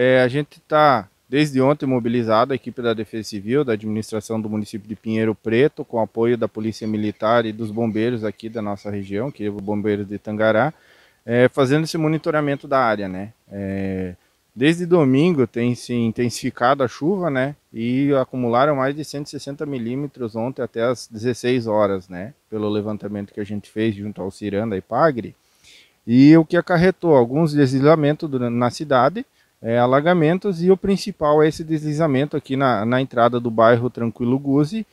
É, a gente está desde ontem mobilizado a equipe da Defesa Civil, da administração do município de Pinheiro Preto, com apoio da Polícia Militar e dos bombeiros aqui da nossa região, que é o Bombeiro de Tangará, é, fazendo esse monitoramento da área, né? É, desde domingo tem se intensificado a chuva, né? E acumularam mais de 160 milímetros ontem até as 16 horas, né? Pelo levantamento que a gente fez junto ao Ciranda e Pagre. E o que acarretou alguns deslizamentos na cidade, é, alagamentos e o principal é esse deslizamento aqui na, na entrada do bairro Tranquilo Guzzi,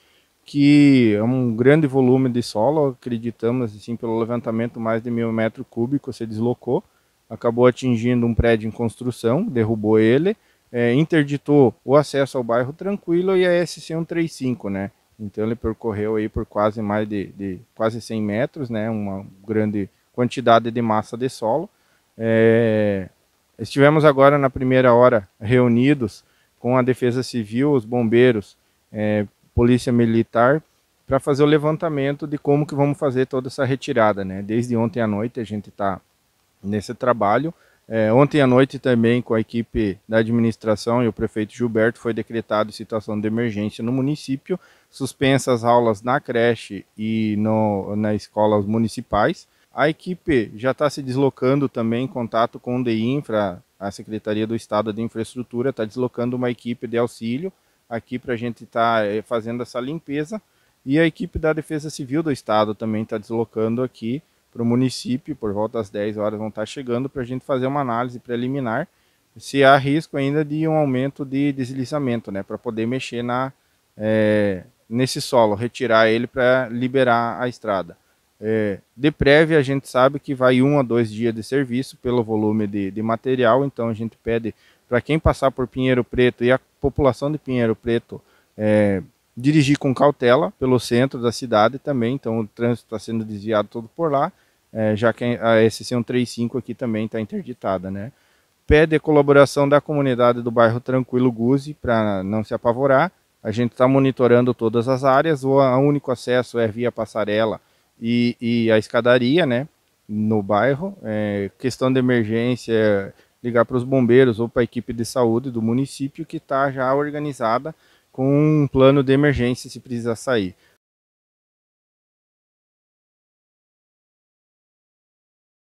que é um grande volume de solo, acreditamos assim pelo levantamento mais de mil metros cúbicos se deslocou, acabou atingindo um prédio em construção, derrubou ele, é, interditou o acesso ao bairro Tranquilo e a SC135, né? Então ele percorreu aí por quase mais de, de quase 100 metros, né? Uma grande quantidade de massa de solo. É, Estivemos agora na primeira hora reunidos com a Defesa Civil, os bombeiros, é, Polícia Militar, para fazer o levantamento de como que vamos fazer toda essa retirada. Né? Desde ontem à noite a gente está nesse trabalho. É, ontem à noite também com a equipe da administração e o prefeito Gilberto foi decretado situação de emergência no município, suspensas aulas na creche e no, na escolas municipais. A equipe já está se deslocando também em contato com o DINFRA, a Secretaria do Estado de Infraestrutura está deslocando uma equipe de auxílio aqui para a gente estar tá eh, fazendo essa limpeza e a equipe da Defesa Civil do Estado também está deslocando aqui para o município, por volta das 10 horas vão estar tá chegando para a gente fazer uma análise preliminar se há risco ainda de um aumento de deslizamento, né, para poder mexer na, é, nesse solo, retirar ele para liberar a estrada. É, de prévia, a gente sabe que vai um a dois dias de serviço pelo volume de, de material, então a gente pede para quem passar por Pinheiro Preto e a população de Pinheiro Preto é, dirigir com cautela pelo centro da cidade também, então o trânsito está sendo desviado todo por lá, é, já que a SC135 aqui também está interditada, né? Pede a colaboração da comunidade do bairro Tranquilo Guzi para não se apavorar. A gente está monitorando todas as áreas, o único acesso é via passarela e, e a escadaria, né? No bairro. É, questão de emergência, ligar para os bombeiros ou para a equipe de saúde do município que está já organizada com um plano de emergência se precisar sair.